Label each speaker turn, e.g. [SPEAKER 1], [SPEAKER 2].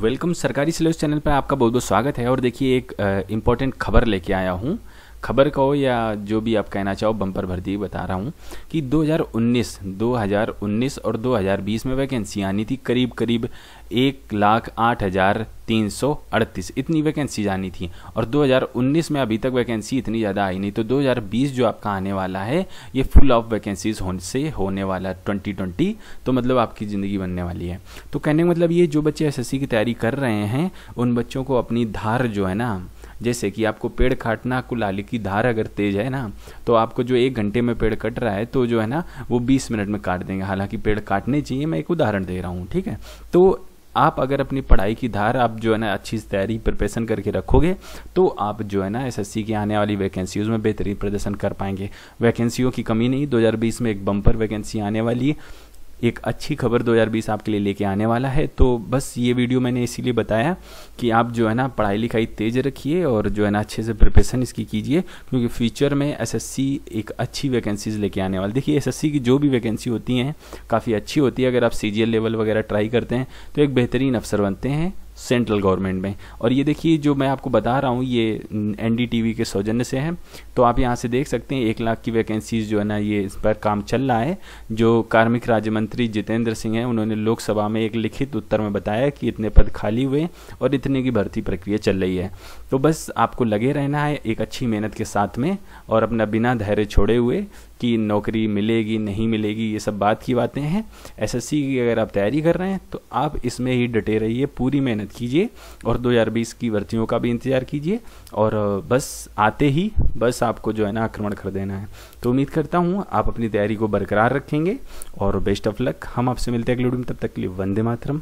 [SPEAKER 1] welcome सरकारी syllabus channel पर आपका बहुत बहुत स्वागत है और देखिए एक इम्पॉर्टेंट खबर लेके आया हूँ खबर कहो या जो भी आप कहना चाहो बम्पर दिए बता रहा हूँ कि 2019 2019 और 2020 में वैकेंसी आनी थी करीब करीब एक लाख आठ हज़ार तीन सौ अड़तीस इतनी वैकेंसीज आनी थी और 2019 में अभी तक वैकेंसी इतनी ज़्यादा आई नहीं तो 2020 जो आपका आने वाला है ये फुल ऑफ वैकेंसीज होने से होने वाला ट्वेंटी ट्वेंटी तो मतलब आपकी ज़िंदगी बनने वाली है तो कहने का मतलब ये जो बच्चे एसएससी की तैयारी कर रहे हैं उन बच्चों को अपनी धार जो है ना जैसे कि आपको पेड़ काटना कुलाली की धार अगर तेज है ना तो आपको जो एक घंटे में पेड़ कट रहा है तो जो है ना वो बीस मिनट में काट देंगे हालांकि पेड़ काटने चाहिए मैं एक उदाहरण दे रहा हूँ ठीक है तो आप अगर अपनी पढ़ाई की धार आप जो है ना अच्छी तैयारी प्रिपरेशन करके रखोगे तो आप जो है ना एसएससी की आने वाली वैकेंसीज में बेहतरीन प्रदर्शन कर पाएंगे वैकेंसियों की कमी नहीं 2020 में एक बम्पर वैकेंसी आने वाली है एक अच्छी खबर 2020 आपके लिए लेके आने वाला है तो बस ये वीडियो मैंने इसीलिए बताया कि आप जो है ना पढ़ाई लिखाई तेज़ रखिए और जो है ना अच्छे से प्रिपरेशन इसकी कीजिए क्योंकि फ्यूचर में एसएससी एक अच्छी वैकेंसीज लेके आने वाली देखिए एसएससी की जो भी वैकेंसी होती हैं काफ़ी अच्छी होती है अगर आप सी लेवल वगैरह ट्राई करते हैं तो एक बेहतरीन अफसर बनते हैं सेंट्रल गवर्नमेंट में और ये देखिए जो मैं आपको बता रहा हूँ ये एन के सौजन्य से है तो आप यहाँ से देख सकते हैं एक लाख की वैकेंसीज जो है ना ये इस पर काम चल रहा है जो कार्मिक राज्य मंत्री जितेंद्र सिंह हैं उन्होंने लोकसभा में एक लिखित उत्तर में बताया कि इतने पद खाली हुए और इतने की भर्ती प्रक्रिया चल रही है तो बस आपको लगे रहना है एक अच्छी मेहनत के साथ में और अपना बिना धैर्य छोड़े हुए कि नौकरी मिलेगी नहीं मिलेगी ये सब बात की बातें हैं एसएससी की अगर आप तैयारी कर रहे हैं तो आप इसमें ही डटे रहिए पूरी मेहनत कीजिए और 2020 की भर्तियों का भी इंतज़ार कीजिए और बस आते ही बस आपको जो है ना आक्रमण कर देना है तो उम्मीद करता हूँ आप अपनी तैयारी को बरकरार रखेंगे और बेस्ट ऑफ लक हम आपसे मिलते हैं अगले वीडियो में तब तक के लिए वंदे मातरम